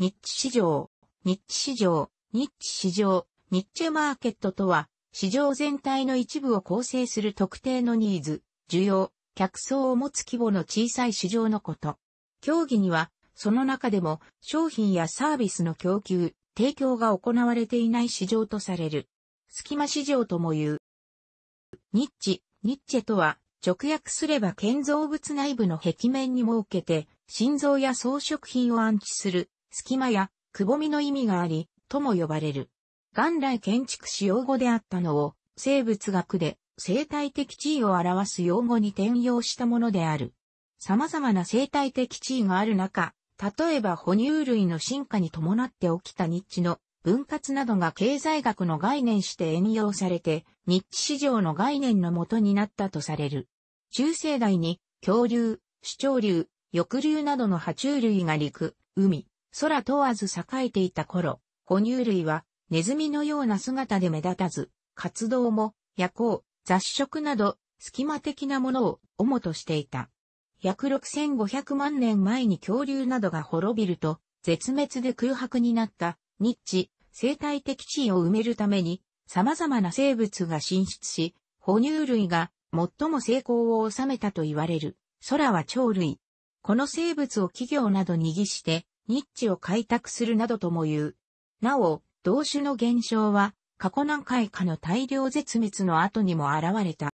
ニッチ市場、ニッチ市場、ニッチ市場、ニッチマーケットとは、市場全体の一部を構成する特定のニーズ、需要、客層を持つ規模の小さい市場のこと。競技には、その中でも商品やサービスの供給、提供が行われていない市場とされる。隙間市場とも言う。ニッチ、ニッチェとは、直訳すれば建造物内部の壁面に設けて、心臓や装飾品を安置する隙間やくぼみの意味があり、とも呼ばれる。元来建築使用語であったのを、生物学で生態的地位を表す用語に転用したものである。様々な生態的地位がある中、例えば哺乳類の進化に伴って起きた日地の分割などが経済学の概念して援用されて、日地市場の概念の元になったとされる。中世代に恐竜、主張竜、翼竜などの爬虫類が陸、海、空問わず栄えていた頃、哺乳類はネズミのような姿で目立たず、活動も夜行、雑食など、隙間的なものを主としていた。約6500万年前に恐竜などが滅びると、絶滅で空白になった、ニッチ、生態的地位を埋めるために、様々な生物が進出し、哺乳類が最も成功を収めたと言われる、空は鳥類。この生物を企業などにぎして、ニッチを開拓するなどとも言う。なお、同種の現象は、過去何回かの大量絶滅の後にも現れた。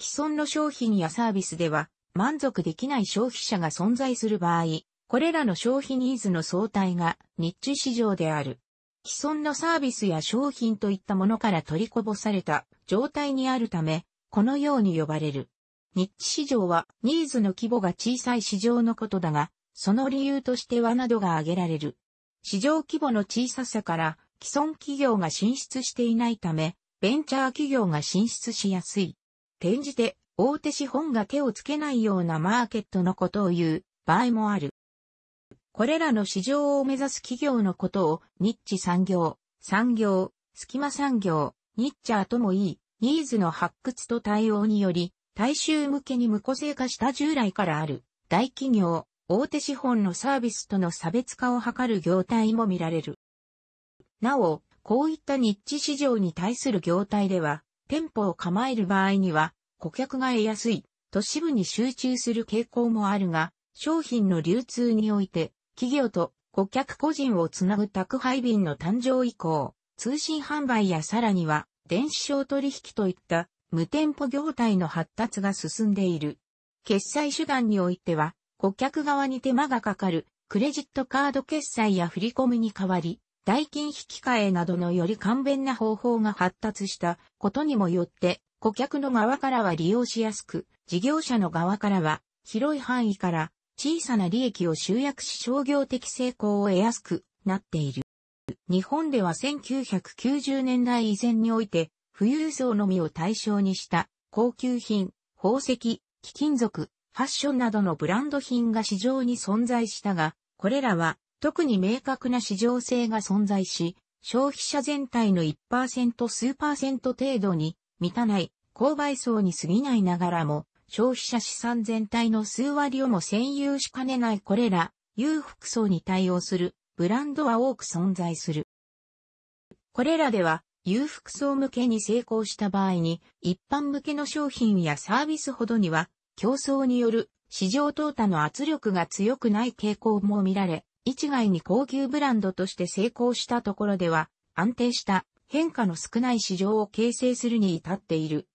既存の商品やサービスでは、満足できない消費者が存在する場合、これらの消費ニーズの相対が日チ市場である。既存のサービスや商品といったものから取りこぼされた状態にあるため、このように呼ばれる。日チ市場はニーズの規模が小さい市場のことだが、その理由としてはなどが挙げられる。市場規模の小ささから既存企業が進出していないため、ベンチャー企業が進出しやすい。転じて、大手資本が手をつけないようなマーケットのことを言う場合もある。これらの市場を目指す企業のことを、ニッチ産業、産業、隙間産業、ニッチャーともいい、ニーズの発掘と対応により、大衆向けに無個性化した従来からある、大企業、大手資本のサービスとの差別化を図る業態も見られる。なお、こういったニッチ市場に対する業態では、店舗を構える場合には、顧客が得やすい、都市部に集中する傾向もあるが、商品の流通において、企業と顧客個人をつなぐ宅配便の誕生以降、通信販売やさらには、電子商取引といった無店舗業態の発達が進んでいる。決済手段においては、顧客側に手間がかかる、クレジットカード決済や振り込みに代わり、代金引き換えなどのより簡便な方法が発達したことにもよって、顧客の側からは利用しやすく、事業者の側からは広い範囲から小さな利益を集約し商業的成功を得やすくなっている。日本では1990年代以前において、富裕層のみを対象にした高級品、宝石、貴金属、ファッションなどのブランド品が市場に存在したが、これらは特に明確な市場性が存在し、消費者全体の1%数パーセント程度に満たない購買層に過ぎないながらも、消費者資産全体の数割をも占有しかねないこれら、裕福層に対応するブランドは多く存在する。これらでは、裕福層向けに成功した場合に、一般向けの商品やサービスほどには競争による市場淘汰の圧力が強くない傾向も見られ、一概に高級ブランドとして成功したところでは、安定した変化の少ない市場を形成するに至っている。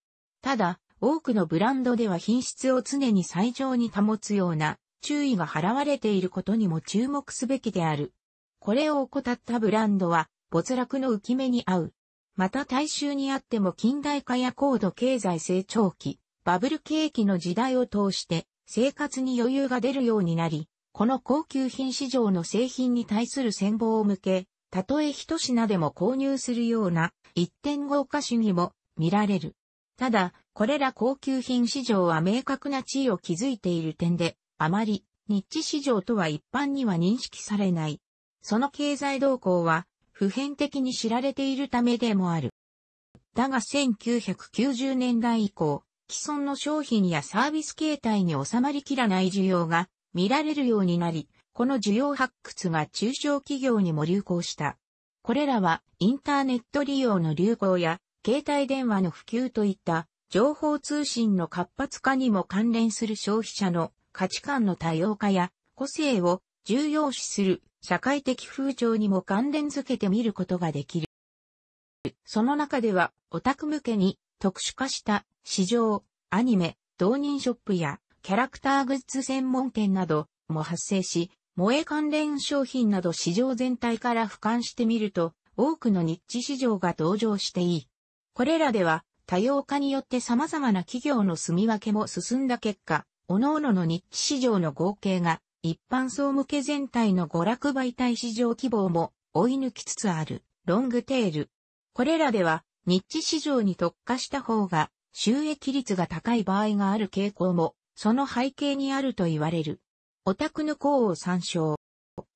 ただ、多くのブランドでは品質を常に最上に保つような注意が払われていることにも注目すべきである。これを怠ったブランドは没落の浮き目に合う。また大衆にあっても近代化や高度経済成長期、バブル景気の時代を通して生活に余裕が出るようになり、この高級品市場の製品に対する戦望を向け、たとえ一品でも購入するような一点豪華主義も見られる。ただ、これら高級品市場は明確な地位を築いている点で、あまりニッチ市場とは一般には認識されない。その経済動向は普遍的に知られているためでもある。だが1990年代以降、既存の商品やサービス形態に収まりきらない需要が見られるようになり、この需要発掘が中小企業にも流行した。これらはインターネット利用の流行や携帯電話の普及といった情報通信の活発化にも関連する消費者の価値観の多様化や個性を重要視する社会的風潮にも関連づけてみることができる。その中ではオタク向けに特殊化した市場、アニメ、同人ショップやキャラクターグッズ専門店なども発生し、萌え関連商品など市場全体から俯瞰してみると、多くのニッチ市場が登場していい。これらでは、多様化によって様々な企業の住み分けも進んだ結果、各々のニッチ市場の合計が、一般層向け全体の娯楽媒体市場規模も追い抜きつつある、ロングテール。これらでは、ニッチ市場に特化した方が収益率が高い場合がある傾向も、その背景にあると言われる。オタクの項を参照。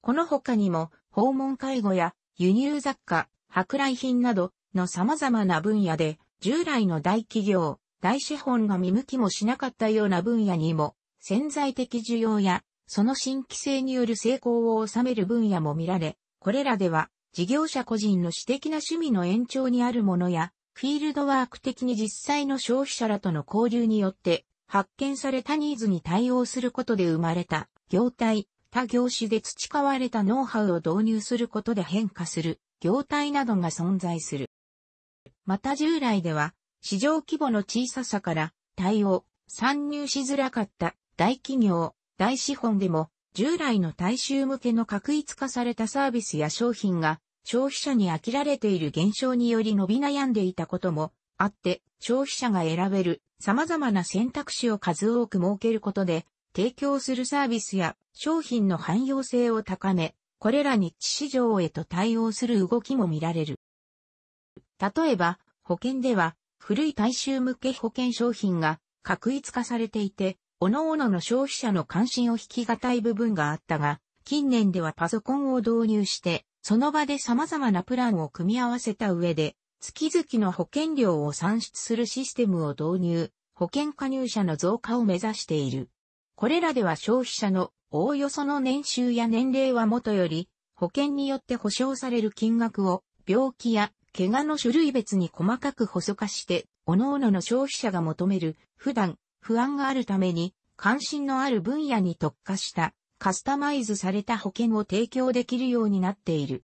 この他にも、訪問介護や輸入雑貨、舶来品などの様々な分野で、従来の大企業、大資本が見向きもしなかったような分野にも、潜在的需要や、その新規性による成功を収める分野も見られ、これらでは、事業者個人の私的な趣味の延長にあるものや、フィールドワーク的に実際の消費者らとの交流によって、発見されたニーズに対応することで生まれた、業態、他業種で培われたノウハウを導入することで変化する、業態などが存在する。また従来では、市場規模の小ささから、対応、参入しづらかった大企業、大資本でも従来の大衆向けの確一化されたサービスや商品が消費者に飽きられている現象により伸び悩んでいたこともあって、消費者が選べる様々な選択肢を数多く設けることで、提供するサービスや商品の汎用性を高め、これらに市場へと対応する動きも見られる。例えば、保険では、古い大衆向け保険商品が確一化されていて、各々の消費者の関心を引きがたい部分があったが、近年ではパソコンを導入して、その場で様々なプランを組み合わせた上で、月々の保険料を算出するシステムを導入、保険加入者の増加を目指している。これらでは消費者のおおよその年収や年齢はもとより、保険によって保証される金額を病気や怪我の種類別に細かく細化して、各々の消費者が求める普段不安があるために、関心のある分野に特化したカスタマイズされた保険を提供できるようになっている。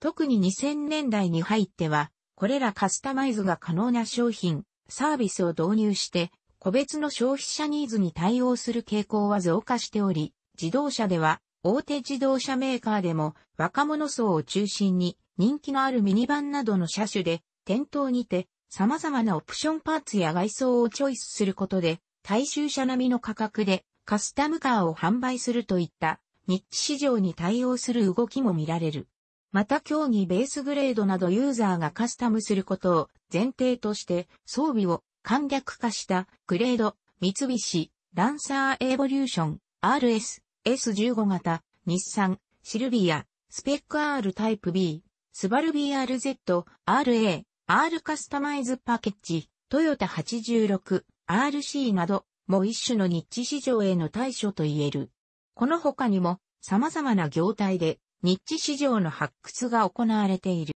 特に2000年代に入っては、これらカスタマイズが可能な商品、サービスを導入して、個別の消費者ニーズに対応する傾向は増加しており、自動車では、大手自動車メーカーでも若者層を中心に人気のあるミニバンなどの車種で店頭にて様々なオプションパーツや外装をチョイスすることで大衆車並みの価格でカスタムカーを販売するといった日ッ市場に対応する動きも見られる。また競技ベースグレードなどユーザーがカスタムすることを前提として装備を簡略化したグレード、三菱、ランサーエボリューション、RS、S15 型、日産、シルビア、スペック R タイプ B、スバル BRZ、RA、R カスタマイズパケッジ、トヨタ86、RC など、も一種のニッチ市場への対処と言える。この他にも、様々な業態で、ニッチ市場の発掘が行われている。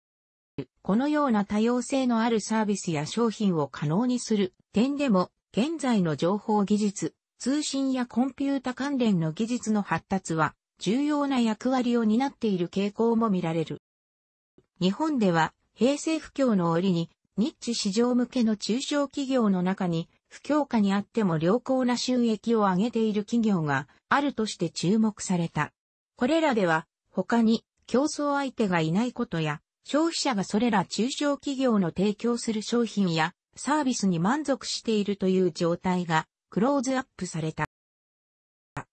このような多様性のあるサービスや商品を可能にする点でも、現在の情報技術、通信やコンピュータ関連の技術の発達は、重要な役割を担っている傾向も見られる。日本では、平成不況の折に、ニッチ市場向けの中小企業の中に、不況下にあっても良好な収益を上げている企業があるとして注目された。これらでは他に競争相手がいないことや消費者がそれら中小企業の提供する商品やサービスに満足しているという状態がクローズアップされた。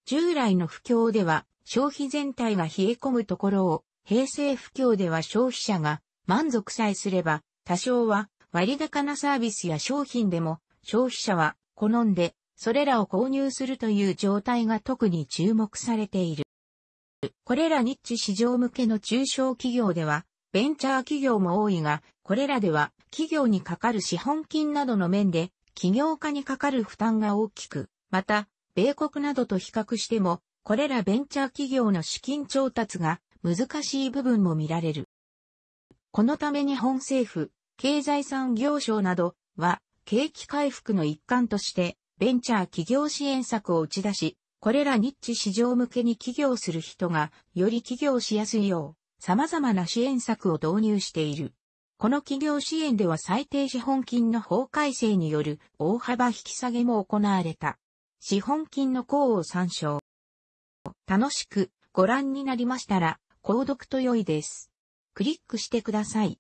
従来の不況では消費全体が冷え込むところを平成不況では消費者が満足さえすれば多少は割高なサービスや商品でも消費者は好んでそれらを購入するという状態が特に注目されている。これらニッチ市場向けの中小企業では、ベンチャー企業も多いが、これらでは企業にかかる資本金などの面で、企業家にかかる負担が大きく、また、米国などと比較しても、これらベンチャー企業の資金調達が難しい部分も見られる。このため日本政府、経済産業省などは、景気回復の一環として、ベンチャー企業支援策を打ち出し、これらニッチ市場向けに起業する人が、より起業しやすいよう、様々な支援策を導入している。この企業支援では最低資本金の法改正による大幅引き下げも行われた。資本金の項を参照。楽しくご覧になりましたら、購読と良いです。クリックしてください。